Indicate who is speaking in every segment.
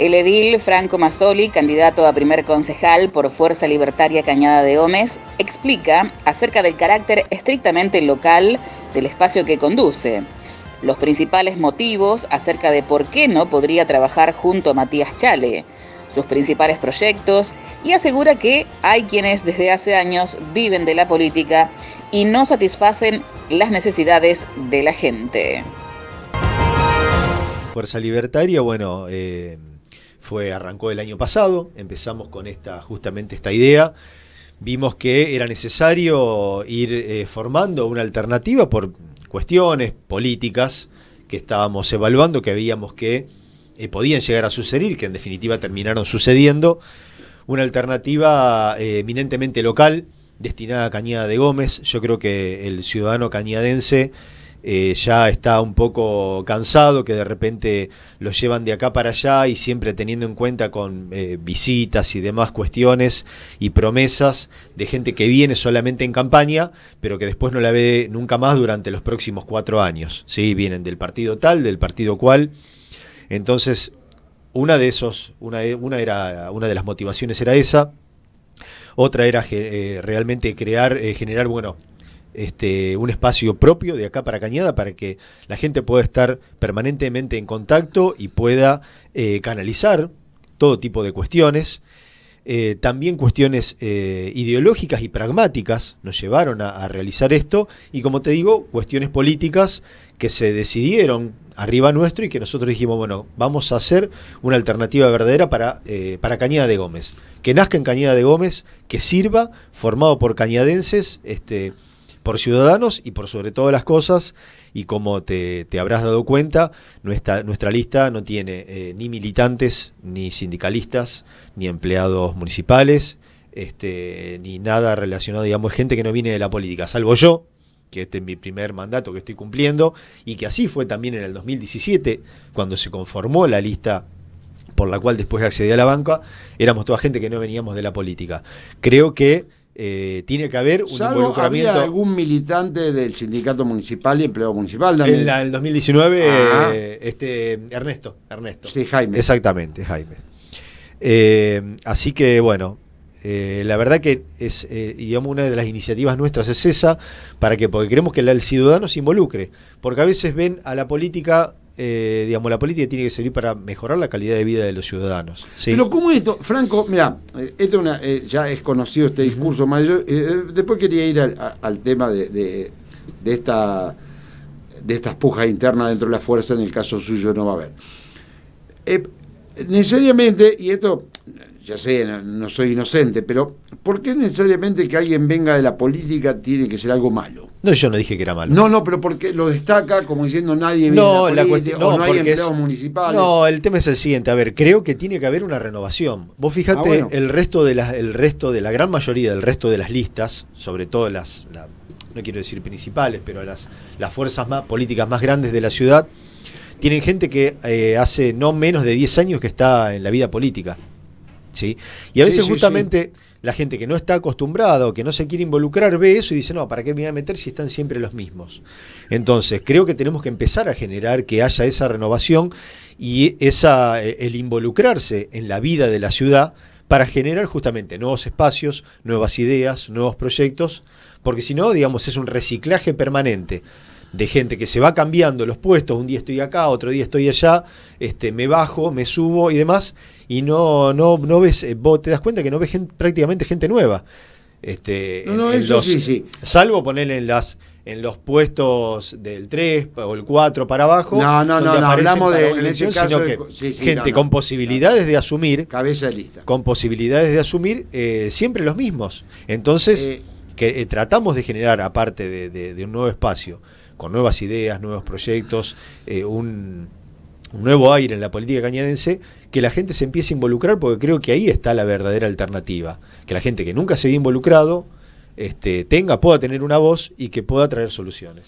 Speaker 1: El edil Franco Mazzoli, candidato a primer concejal por Fuerza Libertaria Cañada de Gómez, explica acerca del carácter estrictamente local del espacio que conduce, los principales motivos acerca de por qué no podría trabajar junto a Matías Chale, sus principales proyectos y asegura que hay quienes desde hace
Speaker 2: años viven de la política y no satisfacen las necesidades de la gente.
Speaker 1: Fuerza Libertaria, bueno, eh, arrancó el año pasado, empezamos con esta justamente esta idea. Vimos que era necesario ir eh, formando una alternativa por cuestiones políticas que estábamos evaluando, que veíamos que eh, podían llegar a suceder, que en definitiva terminaron sucediendo, una alternativa eh, eminentemente local destinada a Cañada de Gómez. Yo creo que el ciudadano cañadense eh, ya está un poco cansado, que de repente lo llevan de acá para allá y siempre teniendo en cuenta con eh, visitas y demás cuestiones y promesas de gente que viene solamente en campaña, pero que después no la ve nunca más durante los próximos cuatro años. ¿sí? Vienen del partido tal, del partido cual. Entonces, una de esos, una, una, era, una de las motivaciones era esa. Otra era eh, realmente crear, generar, bueno, este, un espacio propio de acá para Cañada para que la gente pueda estar permanentemente en contacto y pueda eh, canalizar todo tipo de cuestiones. Eh, también cuestiones eh, ideológicas y pragmáticas nos llevaron a, realizar esto y como te digo, cuestiones políticas que se decidieron arriba nuestro y que nosotros dijimos, bueno, vamos a hacer una alternativa verdadera para, para Cañada de Gómez, que nazca en Cañada de Gómez, que sirva, formado por cañadenses, este, por ciudadanos y por sobre todas las cosas, y como te, te habrás dado cuenta, nuestra, nuestra lista no tiene eh, ni militantes, ni sindicalistas, ni empleados municipales, este, ni nada relacionado, digamos, gente que no viene de la política, salvo yo, que este es mi primer mandato que estoy cumpliendo, y que así fue también en el 2017, cuando se conformó la lista por la cual después accedí a la banca, éramos toda gente que no veníamos de la política. Creo que
Speaker 2: eh, tiene que haber un Salvo involucramiento. Había algún militante del sindicato municipal y empleado municipal también. En el 2019, ah. eh,
Speaker 1: este, Ernesto, Ernesto. Sí, Jaime.
Speaker 2: Exactamente,
Speaker 1: Jaime. Eh, así que bueno, la verdad que es, una de las iniciativas nuestras es esa, para que, porque queremos que el ciudadano se involucre, porque a veces ven a la política eh, digamos, la política tiene que servir para mejorar la calidad de vida de los
Speaker 2: ciudadanos. Pero ¿cómo esto? Franco, mira, eh, esto eh, ya es conocido este discurso, mayor después quería ir al, tema de, de, esta de estas dentro de la fuerza, en el caso suyo no va a haber. necesariamente, y esto ya sé, no, soy inocente, pero ¿por qué necesariamente que alguien venga de la política tiene que ser algo malo? No, yo no dije que era malo. No, no, pero porque lo destaca como diciendo nadie viene de la, política, o no, hay empleados municipales. No,
Speaker 1: el tema es el siguiente, a ver, creo que tiene que haber una renovación. Vos fijate, ah, el resto de el resto de la gran mayoría del resto de las listas, sobre todo las, no quiero decir principales, pero las, fuerzas políticas más grandes de la ciudad, tienen gente que eh, hace no menos de 10 años que está en la vida política. Y a veces justamente la gente que no está acostumbrada o que no se quiere involucrar ve eso y dice, no, ¿para qué me voy a meter si están siempre los mismos? Entonces, creo que tenemos que empezar a generar que haya esa renovación y eh, el involucrarse en la vida de la ciudad para generar justamente nuevos espacios, nuevas ideas, nuevos proyectos, porque si no, digamos, es un reciclaje permanente de gente que se va cambiando los puestos, un día estoy acá, otro día estoy allá, este, me bajo, me subo y demás, y no, no, no ves, eh, vos te das cuenta que no ves prácticamente gente nueva. Este, no, no, sí, sí. Salvo poner en las en los puestos del 3 o el 4 para abajo. No, no, no, no hablamos de gente con posibilidades de asumir. Cabeza lista. Con posibilidades de asumir eh, siempre los mismos. Entonces, eh, que tratamos de generar, aparte de, un nuevo espacio, con nuevas ideas, nuevos proyectos, eh, un, nuevo aire en la política cañadense, que la gente se empiece a involucrar, porque creo que ahí está la verdadera alternativa. Que la gente que nunca se había involucrado
Speaker 2: este, tenga, pueda tener una voz y que pueda traer soluciones.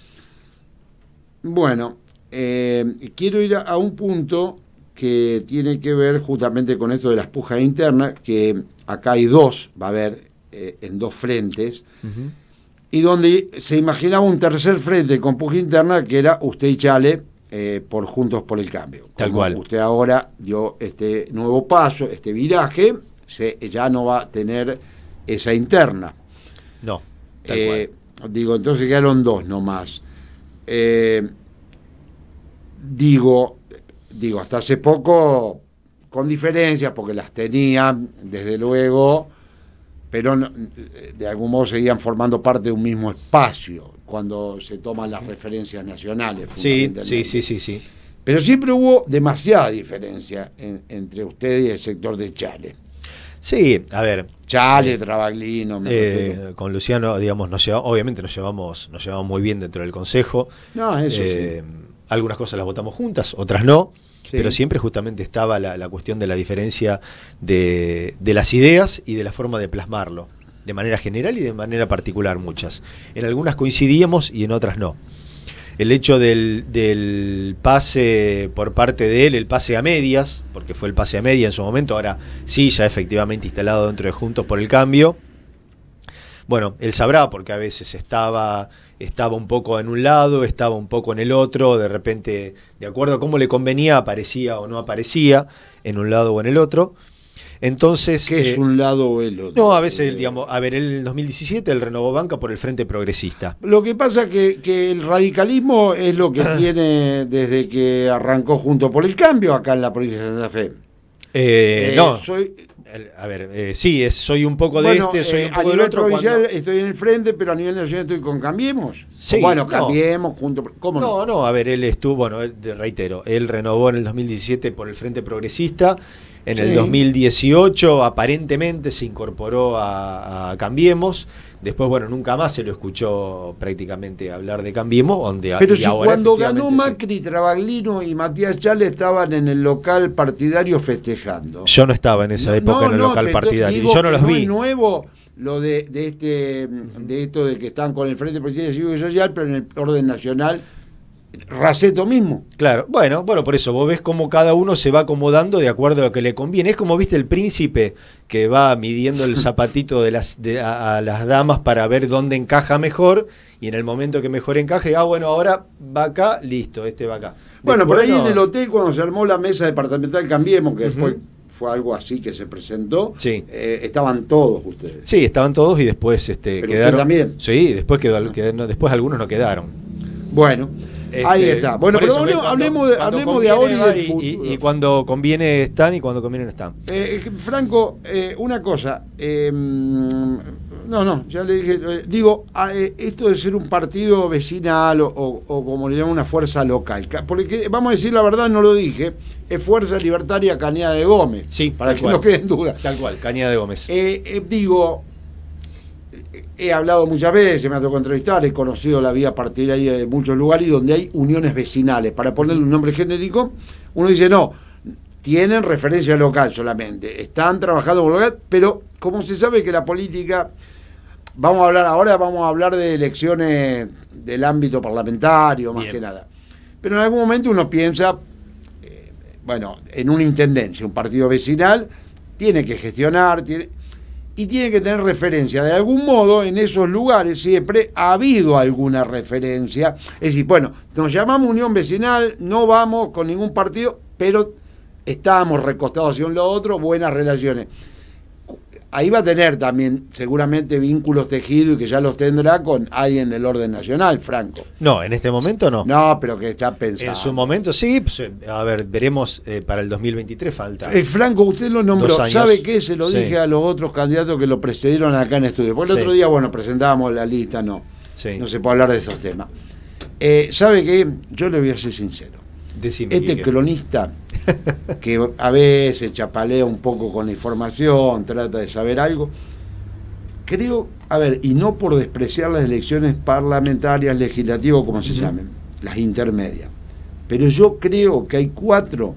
Speaker 2: Bueno, eh, quiero ir a, un punto que tiene que ver justamente con esto de las pujas internas, que acá hay dos, va a haber eh, en dos frentes y donde se imaginaba un tercer frente con puja interna que era usted y Chale eh, por Juntos por el Cambio. Tal cual. Usted ahora dio este nuevo paso, este viraje, ya no va a tener esa interna. No. Eh, digo, entonces quedaron dos nomás. Eh, digo, digo, hasta hace poco, con diferencias, porque las tenían, desde luego, pero de algún modo seguían formando parte de un mismo espacio cuando se toman las referencias nacionales. Sí, sí, sí, sí, sí. Pero siempre hubo demasiada diferencia entre usted y el sector de Chale. Sí, a ver. Chale, eh, Trabaglino. Eh,
Speaker 1: con Luciano, digamos, obviamente nos llevamos, nos muy bien dentro del Consejo.
Speaker 2: No, eso eh,
Speaker 1: sí algunas cosas las votamos juntas, otras no. Pero siempre justamente estaba la, cuestión de la diferencia de, las ideas y de la forma de plasmarlo, de manera general y de manera particular muchas. En algunas coincidíamos y en otras no. El hecho del, del pase por parte de él, el pase a medias, porque fue el pase a medias en su momento, ahora sí, ya efectivamente instalado dentro de Juntos por el Cambio, bueno, él sabrá porque a veces estaba estaba un poco en un lado, estaba un poco en el otro, de repente, de acuerdo a cómo le convenía, aparecía o no aparecía en un lado o en el
Speaker 2: otro. Entonces. ¿Qué es eh, un lado o el otro?
Speaker 1: No, a veces, eh, digamos, a ver, el 2017 el renovó banca por el Frente Progresista.
Speaker 2: Lo que pasa que, que el radicalismo es lo que tiene desde que arrancó junto por el cambio acá en la provincia de Santa Fe. Eh, no. Soy, a ver, eh, sí, es, soy un poco de este, soy eh, un poco a nivel provincial estoy en el frente, pero a nivel nacional estoy con Cambiemos. bueno, Cambiemos
Speaker 1: junto. ¿Cómo no? No, no, a ver, él estuvo, bueno, reitero, él renovó en el 2017 por el Frente Progresista. En el 2018 aparentemente se incorporó a Cambiemos. Después, bueno, nunca más se lo escuchó prácticamente hablar de Cambiemos. Donde, Pero cuando ganó
Speaker 2: Macri, Travaglino y Matías Chal estaban en el local partidario festejando.
Speaker 1: Yo no estaba en esa época en el local partidario. Yo no los vi.
Speaker 2: nuevo lo de, este, de esto de que están con el Frente Presidencial y Social, pero en el orden nacional Raceto mismo.
Speaker 1: Claro, bueno, bueno, por eso vos ves cómo cada uno se va acomodando de acuerdo a lo que le conviene. Es como viste el príncipe que va midiendo el zapatito de las, a, las damas para ver dónde encaja mejor y en el momento que mejor encaje, ah, bueno, ahora va acá,
Speaker 2: listo, este va acá. bueno, por ahí en el hotel cuando se armó la mesa departamental Cambiemos, que después fue algo así que se presentó.
Speaker 1: Eh, estaban todos ustedes. Sí, estaban todos y después este, quedaron. también. Sí, después ah. después algunos no quedaron. Bueno. Este, Ahí está. Bueno, pero hablemos, de, ahora y del futuro. Y, cuando conviene están y cuando conviene no están.
Speaker 2: Eh, eh, Franco, eh, una cosa. Em, no, no, ya le dije. Digo, ah, esto de ser un partido vecinal o, como le llaman una fuerza local. Porque vamos a decir la verdad, no lo dije. Es Fuerza Libertaria Cañada de Gómez. Sí, para que no queden dudas duda. Tal cual,
Speaker 1: Cañada de Gómez.
Speaker 2: digo, he hablado muchas veces, me ha tocado entrevistar, he conocido la vía partir de muchos lugares y donde hay uniones vecinales. Para ponerle un nombre genérico, uno dice, no, tienen referencia local solamente, están trabajando por local, pero como se sabe que la política, vamos a hablar ahora, vamos a hablar de elecciones del ámbito parlamentario, más que nada. Pero en algún momento uno piensa, eh, bueno, en una intendencia, un partido vecinal, tiene que gestionar, tiene y tiene que tener referencia. De algún modo, en esos lugares siempre ha habido alguna referencia. Es decir, bueno, nos llamamos Unión Vecinal, no vamos con ningún partido, pero estábamos recostados hacia un lado otro, buenas relaciones ahí va a tener también seguramente vínculos tejidos y que ya los tendrá con alguien del orden nacional, Franco.
Speaker 1: No, en este momento no.
Speaker 2: No, pero que
Speaker 1: está pensado. En su momento sí, pues, a ver, veremos eh, para el 2023 falta. Eh, Franco,
Speaker 2: usted lo nombró, ¿sabe qué? Se lo dije a los otros candidatos que lo precedieron acá en estudio. Porque el otro día, bueno, presentábamos la lista, no. No se puede hablar de esos temas. Eh, ¿Sabe qué? Yo le voy a ser sincero este cronista que a veces chapalea un poco con la información, trata de saber algo, creo, a ver, y no por despreciar las elecciones parlamentarias, legislativas, como se llamen, las intermedias, pero yo creo que hay cuatro,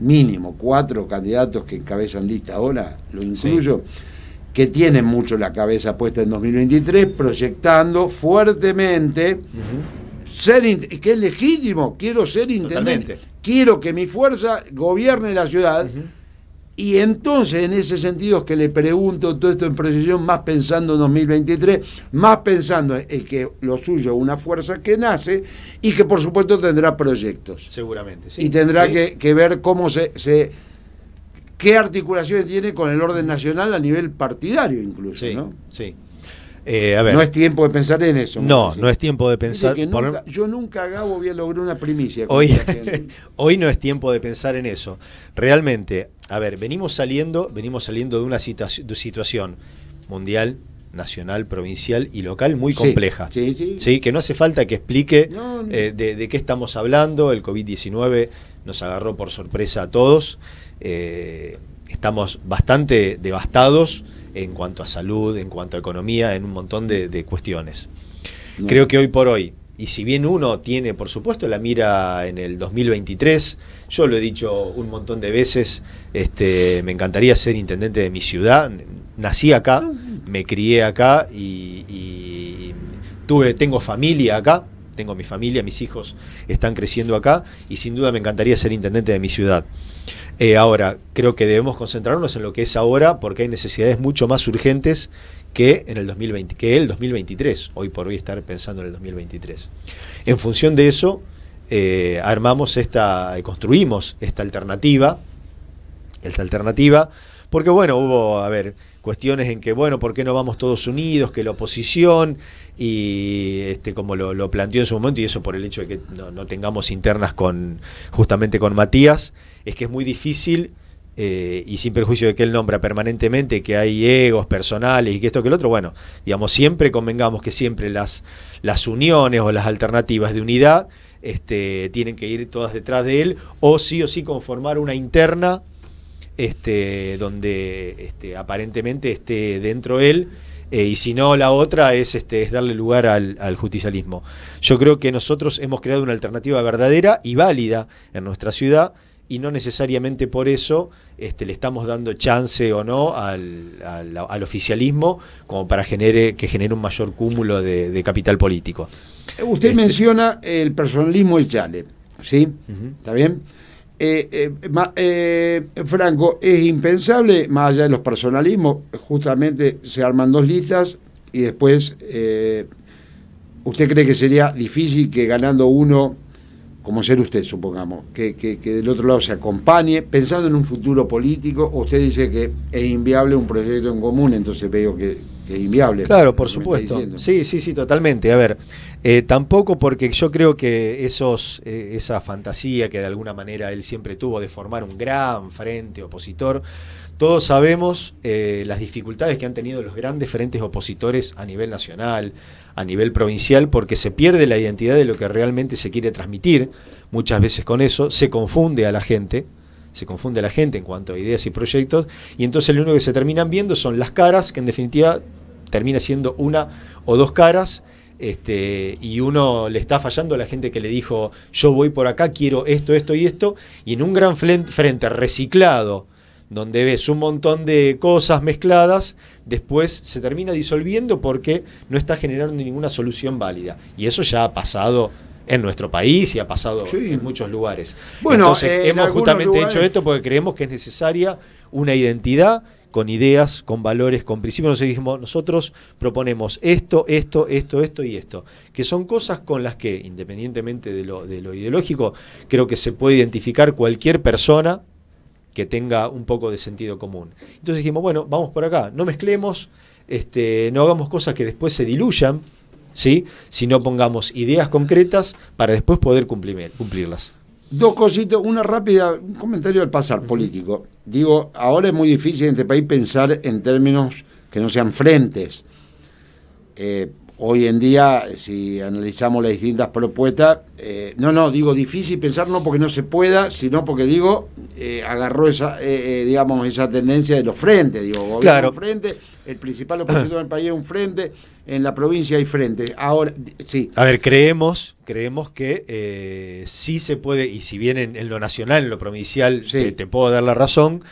Speaker 2: mínimo cuatro candidatos que encabezan lista ahora, lo incluyo, que tienen mucho la cabeza puesta en 2023, proyectando fuertemente ser que es legítimo, quiero ser intendente, quiero que mi fuerza gobierne la ciudad. Y entonces, en ese sentido, es que le pregunto todo esto en precisión, más pensando en 2023, más pensando en que lo suyo es una fuerza que nace y que, por supuesto, tendrá proyectos.
Speaker 1: Seguramente, sí. Y tendrá Que,
Speaker 2: ver cómo se, qué articulaciones tiene con el orden nacional a nivel partidario incluso, sí, ¿no? Sí.
Speaker 1: Eh, no es tiempo de pensar en eso. No, no es tiempo de pensar.
Speaker 2: Yo nunca, Gabo, voy lograr una primicia. Hoy,
Speaker 1: no es tiempo de pensar en eso. Realmente, a ver, venimos saliendo, venimos saliendo de una situación mundial, nacional, provincial y local muy compleja. Sí, sí, Que no hace falta que explique eh, de, qué estamos hablando. El COVID-19 nos agarró por sorpresa a todos. Eh, estamos bastante devastados en cuanto a salud, en cuanto a economía, en un montón de, cuestiones. Creo que hoy por hoy, y si bien uno tiene, por supuesto, la mira en el 2023, yo lo he dicho un montón de veces, este, me encantaría ser intendente de mi ciudad, nací acá, me crié acá y, y tuve, tengo familia acá, tengo mi familia, mis hijos están creciendo acá y sin duda me encantaría ser intendente de mi ciudad. Eh, ahora, creo que debemos concentrarnos en lo que es ahora porque hay necesidades mucho más urgentes que en el 2020, que el 2023, hoy por hoy estar pensando en el 2023. En función de eso, eh, armamos esta, eh, construimos esta alternativa, esta alternativa, porque bueno, hubo, a ver, cuestiones en que, bueno, ¿por qué no vamos todos unidos? Que la oposición, y este, como lo, planteó en su momento, y eso por el hecho de que no, tengamos internas con justamente con Matías, es que es muy difícil eh, y sin perjuicio de que él nombra permanentemente que hay egos personales y que esto que el otro, bueno, digamos, siempre convengamos que siempre las, las uniones o las alternativas de unidad este, tienen que ir todas detrás de él o sí o sí conformar una interna este, donde este, aparentemente esté dentro él. Eh, y si no, la otra es, este, es darle lugar al, justicialismo. Yo creo que nosotros hemos creado una alternativa verdadera y válida en nuestra ciudad y no necesariamente por eso este, le estamos dando chance o no al, oficialismo como para genere, que genere un mayor cúmulo de, capital político.
Speaker 2: Usted este menciona el personalismo y chale, ¿sí? ¿Está bien? eh, eh, eh, Franco, es impensable, más allá de los personalismos, justamente se arman dos listas y después, eh, ¿usted cree que sería difícil que ganando uno, como ser usted, supongamos, que, que del otro lado se acompañe, pensando en un futuro político, usted dice que es inviable un proyecto en común, entonces veo que inviable.
Speaker 1: Claro, por supuesto. Sí, sí, sí, totalmente. A ver, eh, tampoco porque yo creo que esos, eh, esa fantasía que de alguna manera él siempre tuvo de formar un gran frente opositor, todos sabemos eh, las dificultades que han tenido los grandes frentes opositores a nivel nacional, a nivel provincial, porque se pierde la identidad de lo que realmente se quiere transmitir, muchas veces con eso, se confunde a la gente, se confunde a la gente en cuanto a ideas y proyectos, y entonces lo único que se terminan viendo son las caras que en definitiva termina siendo una o dos caras. Este, y uno le está fallando a la gente que le dijo, yo voy por acá, quiero esto, esto y esto, y en un gran frente reciclado, donde ves un montón de cosas mezcladas, después se termina disolviendo porque no está generando ninguna solución válida. Y eso ya ha pasado en nuestro país y ha pasado en muchos lugares. Bueno, Entonces, hemos justamente hecho esto porque creemos que es necesaria una identidad con ideas, con valores, con principios. Nosotros, nosotros proponemos esto, esto, esto, esto y esto, que son cosas con las que, independientemente de lo, ideológico, creo que se puede identificar cualquier persona que tenga un poco de sentido común. Entonces dijimos, bueno, vamos por acá, no mezclemos, este, no hagamos cosas que después se diluyan, ¿sí? si no pongamos ideas concretas para después poder
Speaker 2: cumplir, cumplirlas. Dos cositas, una rápida, un comentario al pasar político. Digo, ahora es muy difícil en este país pensar en términos que no sean frentes. Eh, hoy en día, eh, si analizamos las distintas propuestas, eh, no, no, digo difícil pensar no porque no se pueda, sino porque digo, eh, agarró esa, digamos, esa tendencia de los frentes, digo, gobierno claro. frente, el principal opositor del país es un frente, en la provincia hay frente. Ahora, sí. A ver, creemos, creemos que
Speaker 1: sí se puede, y si bien en, lo nacional, en lo provincial, te, puedo dar la razón,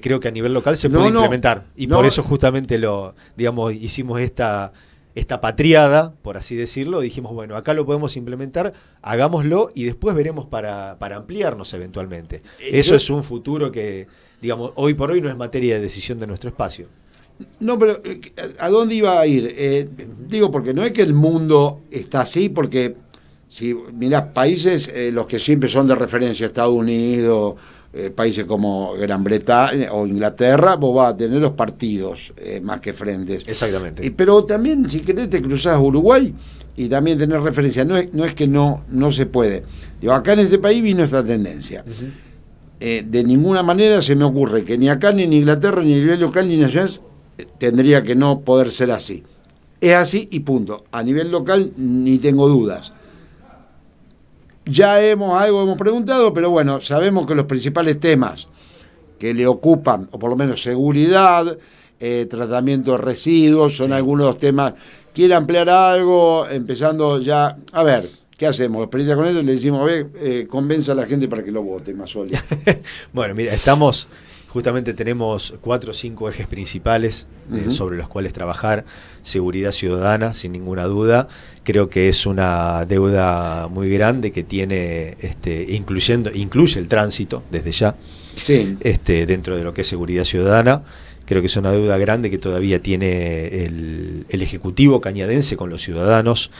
Speaker 1: creo que a nivel local se puede implementar. Y por eso justamente lo, digamos, hicimos esta esta patriada, por así decirlo, dijimos, bueno, acá lo podemos implementar, hagámoslo y después veremos para, ampliarnos eventualmente. Eh, Eso es un futuro que, digamos,
Speaker 2: hoy por hoy no es materia de decisión de nuestro espacio. No, pero eh, eh, ¿a dónde iba a ir? digo, porque no es que el mundo está así, porque si mirás países, los que siempre son de referencia, Estados Unidos, eh, países como Gran Bretaña o Inglaterra, vos vas a tener los partidos eh, más que frentes. Exactamente. pero también, si querés, te cruzás Uruguay y también tener referencia. No es, no es que no, no se puede. Digo, acá en este país vino esta tendencia. Eh, de ninguna manera se me ocurre que ni acá, ni en Inglaterra, ni a nivel local, ni en nacional, tendría que no poder ser así. Es así y punto. A nivel local ni tengo dudas ya hemos algo hemos preguntado, pero bueno, sabemos que los principales temas que le ocupan, o por lo menos seguridad, eh, tratamiento de residuos, son algunos temas. ¿Quiere ampliar algo? Empezando ya. A ver, ¿qué hacemos? Los periodistas con esto le decimos, a ver, eh, convenza a la gente para que lo vote, más Masoli. bueno, mira, estamos
Speaker 1: Justamente tenemos cuatro o cinco ejes principales eh, sobre los cuales trabajar. Seguridad ciudadana, sin ninguna duda. Creo que es una deuda muy grande que tiene, este, incluyendo, incluye el tránsito desde ya, este, dentro de lo que es seguridad ciudadana. Creo que es una deuda grande que todavía tiene el, el Ejecutivo cañadense con los ciudadanos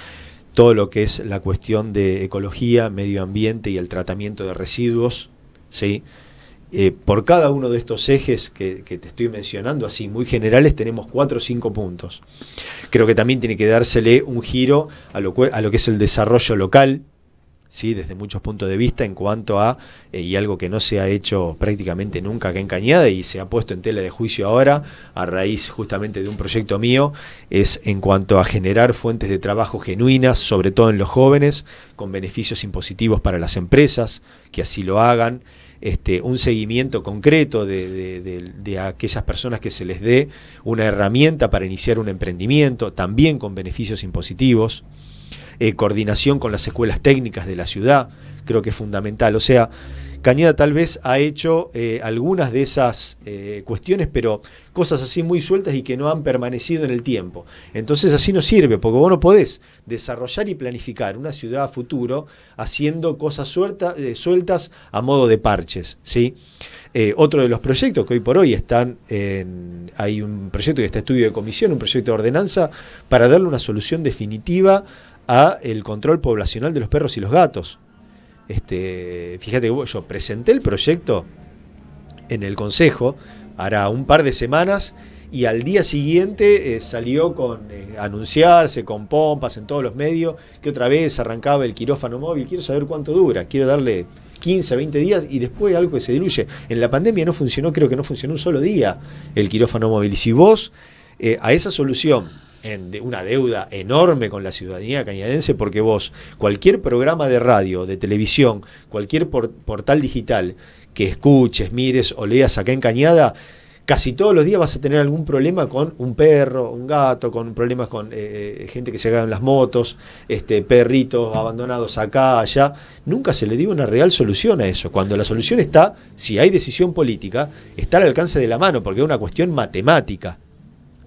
Speaker 1: todo lo que es la cuestión de ecología, medio ambiente y el tratamiento de residuos, ¿sí? Eh, por cada uno de estos ejes que, te estoy mencionando, así muy generales, tenemos cuatro o cinco puntos. Creo que también tiene que dársele un giro a lo, que es el desarrollo local, ¿sí? desde muchos puntos de vista, en cuanto a, eh, y algo que no se ha hecho prácticamente nunca acá en Cañada y se ha puesto en tela de juicio ahora, a raíz justamente de un proyecto mío, es en cuanto a generar fuentes de trabajo genuinas, sobre todo en los jóvenes, con beneficios impositivos para las empresas, que así lo hagan este, un seguimiento concreto de, aquellas personas que se les dé una herramienta para iniciar un emprendimiento, también con beneficios impositivos, eh, coordinación con las escuelas técnicas de la ciudad, creo que es fundamental. O sea, Cañeda tal vez ha hecho eh, algunas de esas eh, cuestiones, pero cosas así muy sueltas y que no han permanecido en el tiempo. Entonces así no sirve, porque vos no podés desarrollar y planificar una ciudad a futuro haciendo cosas eh, sueltas a modo de parches. ¿sí? otro de los proyectos que hoy por hoy están en, hay un proyecto que está estudio de comisión, un proyecto de ordenanza para darle una solución definitiva a el control poblacional de los perros y los gatos. Este, fíjate que yo presenté el proyecto en el Consejo, hará un par de semanas, y al día siguiente eh, salió con eh, anunciarse, con pompas en todos los medios, que otra vez arrancaba el quirófano móvil. Quiero saber cuánto dura, quiero darle 15, 20 días y después algo que se diluye. En la pandemia no funcionó, creo que no funcionó un solo día el quirófano móvil. Y si vos eh, a esa solución en una deuda enorme con la ciudadanía cañadense porque vos, cualquier programa de radio, de televisión, cualquier portal digital que escuches, mires o leas acá en Cañada, casi todos los días vas a tener algún problema con un perro, un gato, con problemas con eh, eh, gente que se haga en las motos, este, perritos abandonados acá, allá. Nunca se le dio una real solución a eso. Cuando la solución está, si hay decisión política, está al alcance de la mano, porque es una cuestión matemática.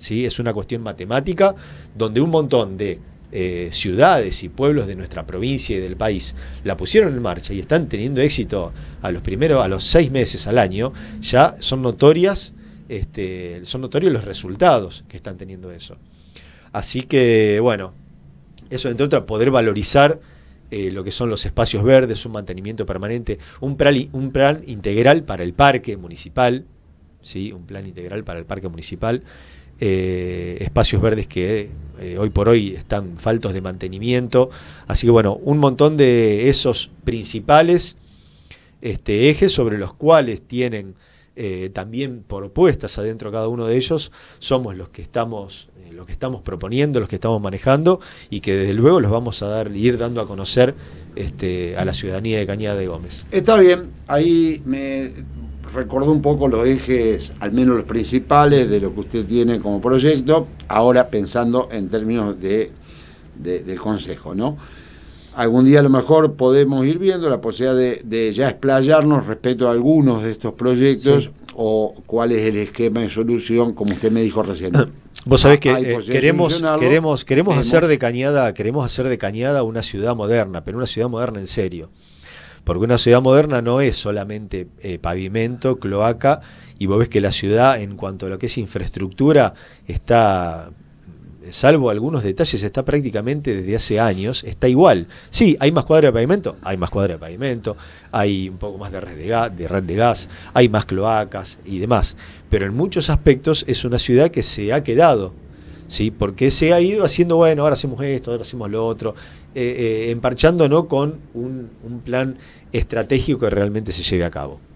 Speaker 1: Es una cuestión matemática donde un montón de eh, ciudades y pueblos de nuestra provincia y del país la pusieron en marcha y están teniendo éxito a los primeros, a los seis meses al año, ya son notorias, este, son notorios los resultados que están teniendo eso. Así que, bueno, eso entre otras, poder valorizar eh, lo que son los espacios verdes, un mantenimiento permanente, un un plan integral para el parque municipal, ¿sí? un plan integral para el parque municipal, eh, espacios verdes que eh, hoy por hoy están faltos de mantenimiento. Así que bueno, un montón de esos principales este, ejes sobre los cuales tienen eh, también propuestas adentro cada uno de ellos, somos los que estamos, que estamos proponiendo, los que estamos manejando y que desde luego los vamos a dar, ir dando a conocer este, a la ciudadanía de Cañada de Gómez.
Speaker 2: Está bien, ahí me recordó un poco los ejes, al menos los principales, de lo que usted tiene como proyecto, ahora pensando en términos de, del Consejo, ¿no? Algún día a lo mejor podemos ir viendo la posibilidad de, ya explayarnos respecto a algunos de estos proyectos o cuál es el esquema de solución, como usted me dijo recién. Ah, vos sabés que eh, queremos, queremos, queremos hacer de
Speaker 1: Cañada, queremos hacer de Cañada una ciudad moderna, pero una ciudad moderna en serio. Porque una ciudad moderna no es solamente eh, pavimento, cloaca, y vos ves que la ciudad, en cuanto a lo que es infraestructura, está salvo algunos detalles, está prácticamente desde hace años, está igual. Sí, hay más cuadra de pavimento, hay más cuadra de pavimento, hay un poco más de red de, gas, de red de gas, hay más cloacas y demás. Pero en muchos aspectos es una ciudad que se ha quedado, ¿sí? porque se ha ido haciendo, bueno, ahora hacemos esto, ahora hacemos lo otro, eh, eh, emparchando con un plan estratégico que realmente se lleve a cabo.